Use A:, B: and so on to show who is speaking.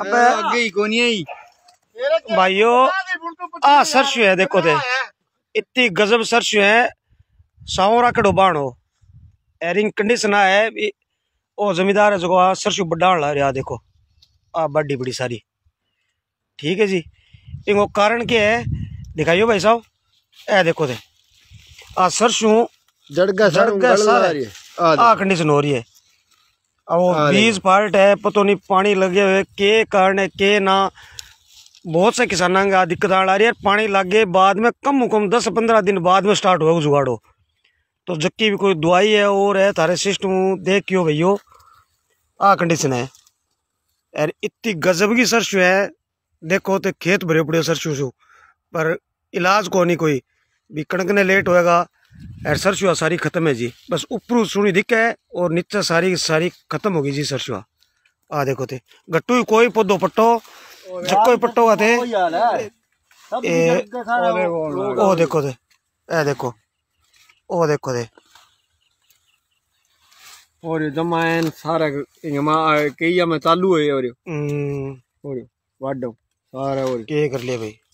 A: अबे आगे
B: ही कोनी है भाइयों आ सरसों है देखो दे इतनी गजब सरसों है सावरा कड़ो बाणो एरिंग कंडीशन है ओ जमींदार है जो आ सरसों बढ़ाण ला रहा देखो आ बड़ी बड़ी सारी ठीक है जी इनको कारण क्या है दिखाइयो भाई साहब ऐ देखो दे आ सरसों जड़ का सड़ का सारा आ कंडीशन हो रही है और हाँ, बीस पार्ट है पता नहीं पानी लगे हुए के कारण है के ना बहुत से किसानों का दिक्कत आ रही है पानी लागे बाद में कम कम दस पंद्रह दिन बाद में स्टार्ट हुआ जुगाड़ो तो जबकि भी कोई दवाई है और है थारे सिस्टम देखियो भैयो आ कंडीशन है यार इतनी गजब की सरसों है देखो तो खेत भरे पड़े सरसों पर इलाज को नहीं कोई भी कणक ने लेट होएगा और सरसुआ सारी ख़त्म है जी बस ऊपर सुनी दिखे है और नीचे सारी सारी ख़त्म होगी जी सरसुआ आ देखो थे गट्टू कोई
C: पौधो पट्टो जो पट्टो का थे ओ देखो थे ए देखो ओ देखो थे
A: और जमायन सारा कई में चालू है और हम्म। वाडो सारा और के कर लिया भाई